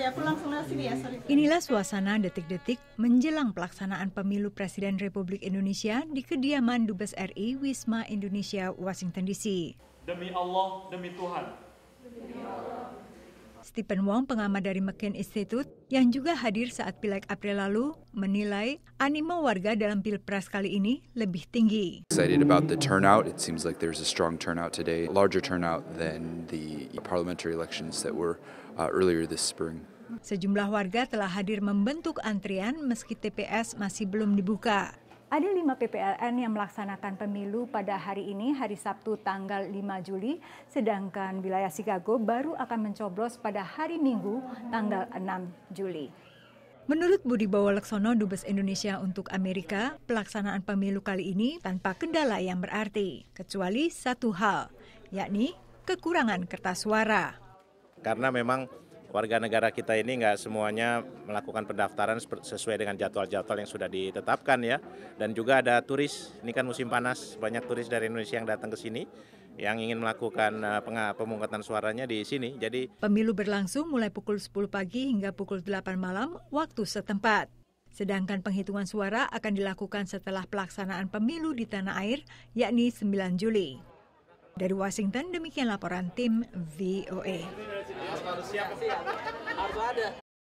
sorry aku langsung sini ya sorry. Inilah suasana detik-detik menjelang pelaksanaan pemilu Presiden Republik Indonesia di kediaman Dubes RI Wisma Indonesia Washington DC. Demi Allah, demi Tuhan. Demi Allah. Stephen Wong, pengamat dari McCain Institute, yang juga hadir saat Pileg April lalu, menilai animo warga dalam Pilpres kali ini lebih tinggi. Excited about the turnout. It seems like there's a strong turnout today, a larger turnout than the parliamentary elections that were uh, earlier this spring. Sejumlah warga telah hadir membentuk antrian meski TPS masih belum dibuka. Ada lima PPLN yang melaksanakan pemilu pada hari ini, hari Sabtu tanggal 5 Juli, sedangkan wilayah Chicago baru akan mencoblos pada hari Minggu tanggal 6 Juli. Menurut Budi Bawalaksono, Dubes Indonesia untuk Amerika, pelaksanaan pemilu kali ini tanpa kendala yang berarti, kecuali satu hal, yakni kekurangan kertas suara. Karena memang warga negara kita ini nggak semuanya melakukan pendaftaran sesuai dengan jadwal-jadwal yang sudah ditetapkan ya. Dan juga ada turis, ini kan musim panas, banyak turis dari Indonesia yang datang ke sini yang ingin melakukan eh, pemungutan suaranya di sini. Jadi pemilu berlangsung mulai pukul 10 pagi hingga pukul 8 malam waktu setempat. Sedangkan penghitungan suara akan dilakukan setelah pelaksanaan pemilu di tanah air, yakni 9 Juli. Dari Washington, demikian laporan tim VOA harus siap harus ada